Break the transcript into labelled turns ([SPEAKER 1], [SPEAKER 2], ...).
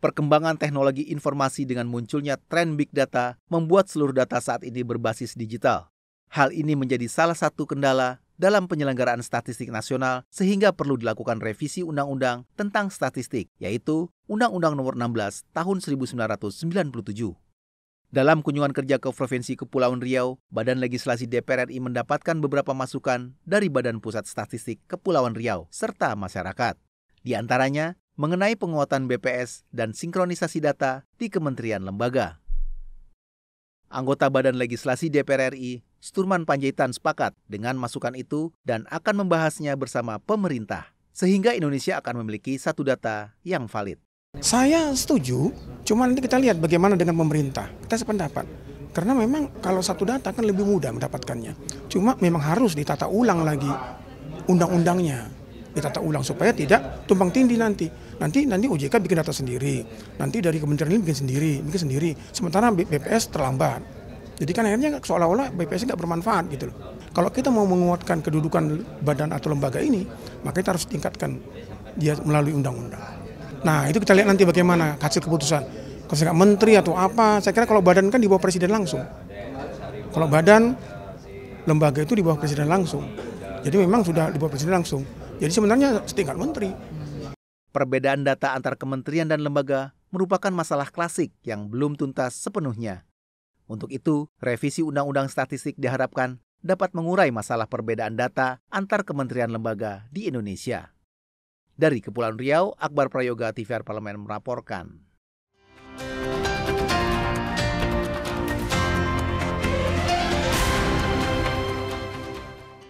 [SPEAKER 1] Perkembangan teknologi informasi dengan munculnya tren big data membuat seluruh data saat ini berbasis digital. Hal ini menjadi salah satu kendala dalam penyelenggaraan statistik nasional sehingga perlu dilakukan revisi undang-undang tentang statistik, yaitu Undang-Undang Nomor 16 Tahun 1997. Dalam kunjungan kerja ke Provinsi Kepulauan Riau, Badan Legislasi DPR RI mendapatkan beberapa masukan dari Badan Pusat Statistik Kepulauan Riau serta masyarakat. Di antaranya, mengenai penguatan BPS dan sinkronisasi data di kementerian lembaga. Anggota Badan Legislasi DPR RI, Sturman Panjaitan sepakat dengan masukan itu dan akan membahasnya bersama pemerintah, sehingga Indonesia akan memiliki satu data yang valid.
[SPEAKER 2] Saya setuju, cuma nanti kita lihat bagaimana dengan pemerintah. Kita sependapat. Karena memang kalau satu data kan lebih mudah mendapatkannya. Cuma memang harus ditata ulang lagi undang-undangnya ditata ulang supaya tidak tumpang tindih nanti. Nanti nanti OJK bikin data sendiri, nanti dari kementerian ini bikin sendiri, bikin sendiri. Sementara BPS terlambat. Jadi kan akhirnya seolah-olah BPS nggak bermanfaat gitu loh. Kalau kita mau menguatkan kedudukan badan atau lembaga ini, maka kita harus tingkatkan dia melalui undang-undang. Nah itu kita lihat nanti bagaimana hasil keputusan. Kalau menteri atau apa, saya kira kalau badan kan di bawah presiden langsung. Kalau badan, lembaga itu di bawah presiden langsung. Jadi memang sudah di bawah presiden langsung.
[SPEAKER 1] Jadi sebenarnya setingkat menteri. Perbedaan data antar kementerian dan lembaga merupakan masalah klasik yang belum tuntas sepenuhnya. Untuk itu, revisi Undang-Undang Statistik diharapkan dapat mengurai masalah perbedaan data antar kementerian lembaga di Indonesia. Dari Kepulauan Riau, Akbar Prayoga TVR Parlemen melaporkan.